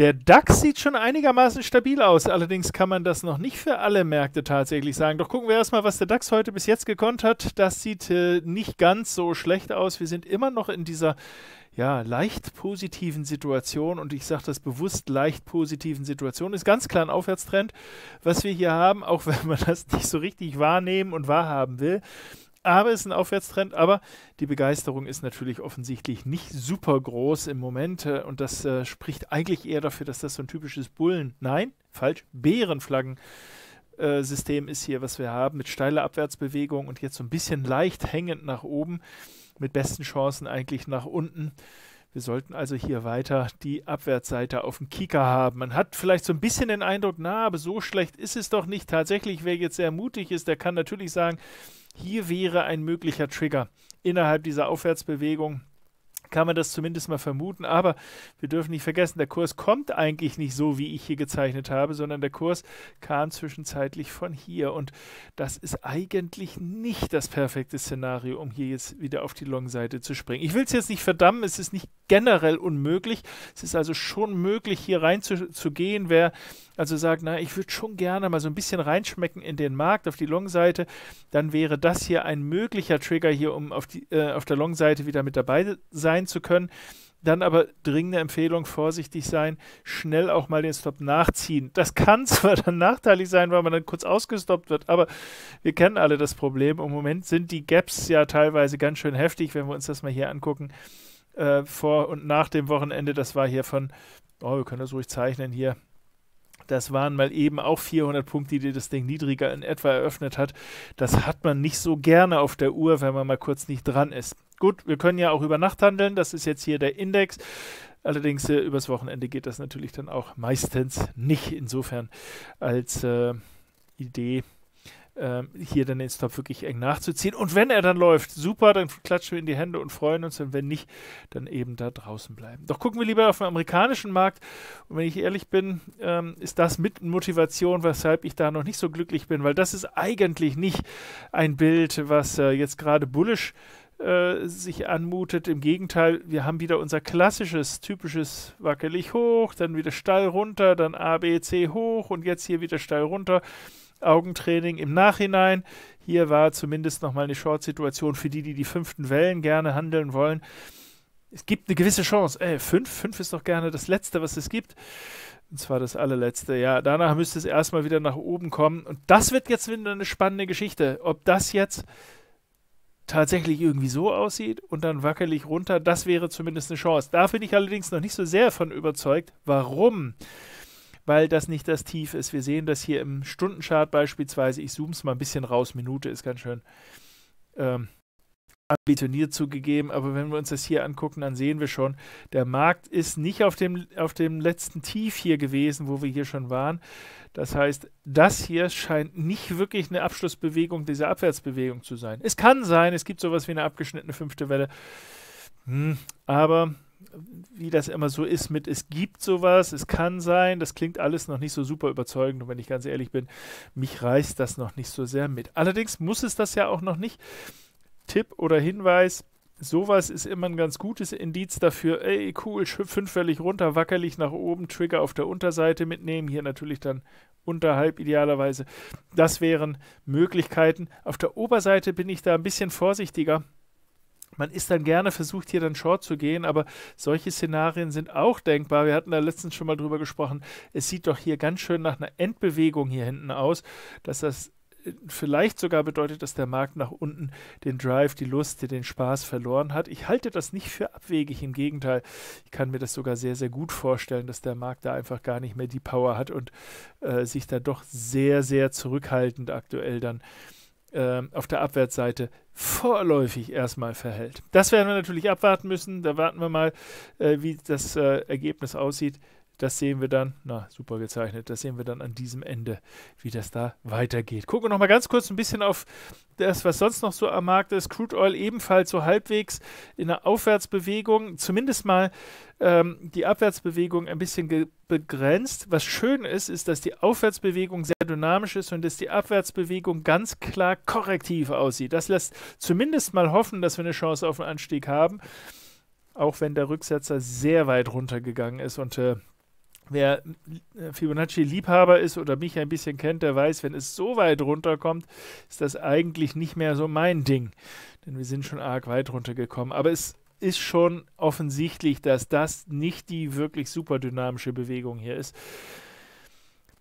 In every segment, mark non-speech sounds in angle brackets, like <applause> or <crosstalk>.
Der DAX sieht schon einigermaßen stabil aus, allerdings kann man das noch nicht für alle Märkte tatsächlich sagen. Doch gucken wir erstmal, was der DAX heute bis jetzt gekonnt hat. Das sieht äh, nicht ganz so schlecht aus. Wir sind immer noch in dieser ja, leicht positiven Situation und ich sage das bewusst leicht positiven Situation, ist ganz klar ein Aufwärtstrend, was wir hier haben, auch <laughs> wenn man das nicht so richtig wahrnehmen und wahrhaben will aber es ist ein Aufwärtstrend, aber die Begeisterung ist natürlich offensichtlich nicht super groß im Moment äh, und das äh, spricht eigentlich eher dafür, dass das so ein typisches Bullen, nein, falsch, Bärenflaggen äh, System ist hier, was wir haben, mit steiler Abwärtsbewegung und jetzt so ein bisschen leicht hängend nach oben, mit besten Chancen eigentlich nach unten. Wir sollten also hier weiter die Abwärtsseite auf dem Kicker haben. Man hat vielleicht so ein bisschen den Eindruck, na, aber so schlecht ist es doch nicht. Tatsächlich, wer jetzt sehr mutig ist, der kann natürlich sagen, hier wäre ein möglicher Trigger innerhalb dieser Aufwärtsbewegung kann man das zumindest mal vermuten. Aber wir dürfen nicht vergessen, der Kurs kommt eigentlich nicht so, wie ich hier gezeichnet habe, sondern der Kurs kam zwischenzeitlich von hier. Und das ist eigentlich nicht das perfekte Szenario, um hier jetzt wieder auf die Long-Seite zu springen. Ich will es jetzt nicht verdammen, es ist nicht generell unmöglich. Es ist also schon möglich, hier reinzugehen. zu, Wer also sagt, na, ich würde schon gerne mal so ein bisschen reinschmecken in den Markt auf die Long-Seite, dann wäre das hier ein möglicher Trigger hier, um auf, die, äh, auf der Long-Seite wieder mit dabei sein zu können. Dann aber dringende Empfehlung, vorsichtig sein, schnell auch mal den Stop nachziehen. Das kann zwar dann nachteilig sein, weil man dann kurz ausgestoppt wird, aber wir kennen alle das Problem. Im Moment sind die Gaps ja teilweise ganz schön heftig, wenn wir uns das mal hier angucken äh, vor und nach dem Wochenende. Das war hier von, oh, wir können das ruhig zeichnen hier. Das waren mal eben auch 400 Punkte, die das Ding niedriger in etwa eröffnet hat. Das hat man nicht so gerne auf der Uhr, wenn man mal kurz nicht dran ist. Gut, wir können ja auch über Nacht handeln. Das ist jetzt hier der Index. Allerdings äh, übers Wochenende geht das natürlich dann auch meistens nicht. Insofern als äh, Idee ähm, hier dann den Stop wirklich eng nachzuziehen. Und wenn er dann läuft, super, dann klatschen wir in die Hände und freuen uns. Und wenn nicht, dann eben da draußen bleiben. Doch gucken wir lieber auf den amerikanischen Markt. Und wenn ich ehrlich bin, ähm, ist das mit Motivation, weshalb ich da noch nicht so glücklich bin, weil das ist eigentlich nicht ein Bild, was äh, jetzt gerade bullisch äh, sich anmutet. Im Gegenteil, wir haben wieder unser klassisches, typisches wackelig hoch, dann wieder steil runter, dann A, B, C hoch und jetzt hier wieder steil runter. Augentraining im Nachhinein. Hier war zumindest nochmal eine Short-Situation für die, die die fünften Wellen gerne handeln wollen. Es gibt eine gewisse Chance. Ey, äh, fünf? Fünf ist doch gerne das Letzte, was es gibt. Und zwar das allerletzte. Ja, danach müsste es erstmal wieder nach oben kommen. Und das wird jetzt wieder eine spannende Geschichte. Ob das jetzt tatsächlich irgendwie so aussieht und dann wackelig runter, das wäre zumindest eine Chance. Da bin ich allerdings noch nicht so sehr von überzeugt. Warum? Warum? weil das nicht das Tief ist. Wir sehen das hier im Stundenchart beispielsweise. Ich zoome es mal ein bisschen raus. Minute ist ganz schön ähm, ambitioniert zugegeben. Aber wenn wir uns das hier angucken, dann sehen wir schon, der Markt ist nicht auf dem, auf dem letzten Tief hier gewesen, wo wir hier schon waren. Das heißt, das hier scheint nicht wirklich eine Abschlussbewegung dieser Abwärtsbewegung zu sein. Es kann sein, es gibt sowas wie eine abgeschnittene fünfte Welle. Hm, aber wie das immer so ist mit, es gibt sowas, es kann sein, das klingt alles noch nicht so super überzeugend und wenn ich ganz ehrlich bin, mich reißt das noch nicht so sehr mit. Allerdings muss es das ja auch noch nicht. Tipp oder Hinweis, sowas ist immer ein ganz gutes Indiz dafür, ey, cool, fünffällig runter, wackerlich nach oben, Trigger auf der Unterseite mitnehmen, hier natürlich dann unterhalb idealerweise. Das wären Möglichkeiten. Auf der Oberseite bin ich da ein bisschen vorsichtiger man ist dann gerne versucht, hier dann short zu gehen, aber solche Szenarien sind auch denkbar. Wir hatten da letztens schon mal drüber gesprochen. Es sieht doch hier ganz schön nach einer Endbewegung hier hinten aus, dass das äh, vielleicht sogar bedeutet, dass der Markt nach unten den Drive, die Lust, den Spaß verloren hat. Ich halte das nicht für abwegig, im Gegenteil. Ich kann mir das sogar sehr, sehr gut vorstellen, dass der Markt da einfach gar nicht mehr die Power hat und äh, sich da doch sehr, sehr zurückhaltend aktuell dann ähm, auf der Abwärtsseite vorläufig erstmal verhält. Das werden wir natürlich abwarten müssen. Da warten wir mal, äh, wie das äh, Ergebnis aussieht. Das sehen wir dann, na super gezeichnet, das sehen wir dann an diesem Ende, wie das da weitergeht. Gucken wir nochmal ganz kurz ein bisschen auf das, was sonst noch so am Markt ist. Crude Oil ebenfalls so halbwegs in einer Aufwärtsbewegung, zumindest mal ähm, die Abwärtsbewegung ein bisschen begrenzt. Was schön ist, ist, dass die Aufwärtsbewegung sehr dynamisch ist und dass die Abwärtsbewegung ganz klar korrektiv aussieht. Das lässt zumindest mal hoffen, dass wir eine Chance auf einen Anstieg haben auch wenn der Rücksetzer sehr weit runtergegangen ist und äh, Wer äh, Fibonacci-Liebhaber ist oder mich ein bisschen kennt, der weiß, wenn es so weit runterkommt, ist das eigentlich nicht mehr so mein Ding. Denn wir sind schon arg weit runtergekommen. Aber es ist schon offensichtlich, dass das nicht die wirklich super dynamische Bewegung hier ist.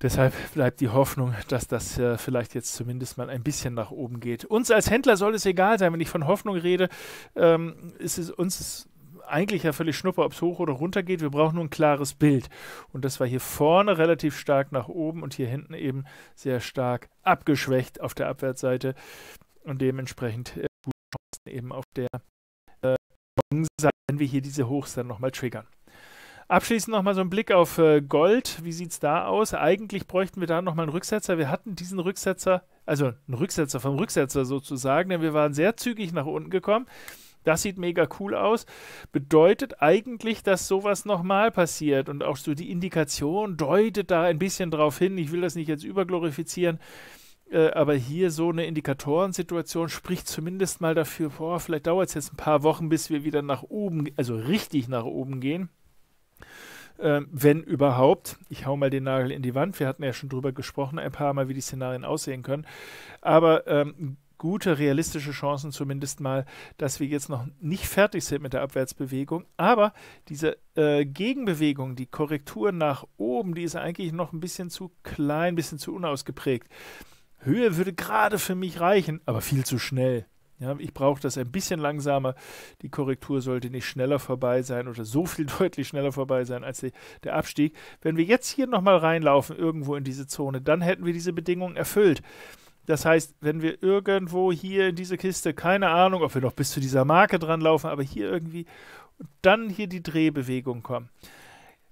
Deshalb bleibt die Hoffnung, dass das äh, vielleicht jetzt zumindest mal ein bisschen nach oben geht. Uns als Händler soll es egal sein, wenn ich von Hoffnung rede, ähm, ist es uns eigentlich ja völlig schnuppe, ob es hoch oder runter geht. Wir brauchen nur ein klares Bild. Und das war hier vorne relativ stark nach oben und hier hinten eben sehr stark abgeschwächt auf der Abwärtsseite und dementsprechend äh, gute Chancen eben auf der äh, wenn wir hier diese Hochs dann nochmal triggern. Abschließend nochmal so ein Blick auf äh, Gold. Wie sieht es da aus? Eigentlich bräuchten wir da nochmal einen Rücksetzer. Wir hatten diesen Rücksetzer, also einen Rücksetzer vom Rücksetzer sozusagen, denn wir waren sehr zügig nach unten gekommen das sieht mega cool aus, bedeutet eigentlich, dass sowas nochmal passiert. Und auch so die Indikation deutet da ein bisschen drauf hin. Ich will das nicht jetzt überglorifizieren, äh, aber hier so eine Indikatorensituation spricht zumindest mal dafür, boah, vielleicht dauert es jetzt ein paar Wochen, bis wir wieder nach oben, also richtig nach oben gehen. Äh, wenn überhaupt. Ich hau mal den Nagel in die Wand. Wir hatten ja schon drüber gesprochen, ein paar Mal, wie die Szenarien aussehen können. Aber ähm, gute, realistische Chancen zumindest mal, dass wir jetzt noch nicht fertig sind mit der Abwärtsbewegung. Aber diese äh, Gegenbewegung, die Korrektur nach oben, die ist eigentlich noch ein bisschen zu klein, ein bisschen zu unausgeprägt. Höhe würde gerade für mich reichen, aber viel zu schnell. Ja, ich brauche das ein bisschen langsamer. Die Korrektur sollte nicht schneller vorbei sein oder so viel <laughs> deutlich schneller vorbei sein als die, der Abstieg. Wenn wir jetzt hier nochmal reinlaufen, irgendwo in diese Zone, dann hätten wir diese Bedingungen erfüllt. Das heißt, wenn wir irgendwo hier in diese Kiste, keine Ahnung, ob wir noch bis zu dieser Marke dran laufen, aber hier irgendwie und dann hier die Drehbewegung kommen.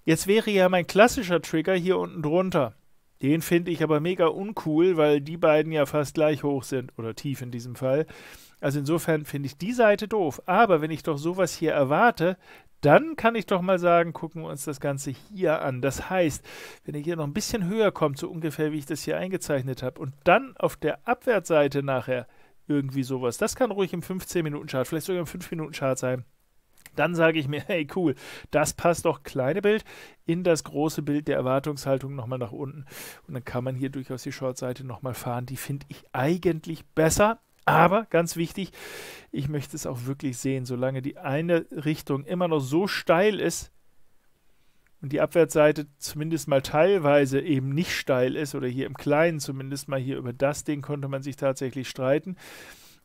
Jetzt wäre ja mein klassischer Trigger hier unten drunter. Den finde ich aber mega uncool, weil die beiden ja fast gleich hoch sind oder tief in diesem Fall. Also insofern finde ich die Seite doof. Aber wenn ich doch sowas hier erwarte, dann kann ich doch mal sagen, gucken wir uns das Ganze hier an. Das heißt, wenn ihr hier noch ein bisschen höher kommt, so ungefähr wie ich das hier eingezeichnet habe, und dann auf der Abwärtsseite nachher irgendwie sowas, das kann ruhig im 15-Minuten-Chart, vielleicht sogar im 5-Minuten-Chart sein. Dann sage ich mir, hey cool, das passt doch kleine Bild in das große Bild der Erwartungshaltung nochmal nach unten. Und dann kann man hier durchaus die Shortseite nochmal fahren. Die finde ich eigentlich besser aber ganz wichtig, ich möchte es auch wirklich sehen, solange die eine Richtung immer noch so steil ist und die Abwärtsseite zumindest mal teilweise eben nicht steil ist oder hier im Kleinen zumindest mal hier über das Ding konnte man sich tatsächlich streiten.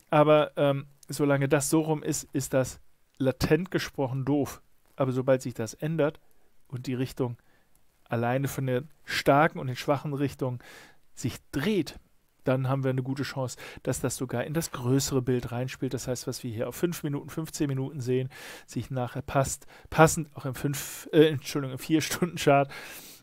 Aber ähm, solange das so rum ist, ist das latent gesprochen doof. Aber sobald sich das ändert und die Richtung alleine von der starken und den schwachen Richtung sich dreht, dann haben wir eine gute Chance, dass das sogar in das größere Bild reinspielt. Das heißt, was wir hier auf 5 Minuten, 15 Minuten sehen, sich nachher passt, passend auch im 5, äh, Entschuldigung, im 4-Stunden-Chart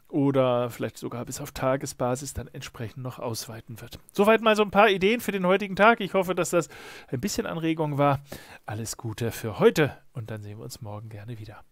oder vielleicht sogar bis auf Tagesbasis dann entsprechend noch ausweiten wird. Soweit mal so ein paar Ideen für den heutigen Tag. Ich hoffe, dass das ein bisschen Anregung war. Alles Gute für heute und dann sehen wir uns morgen gerne wieder.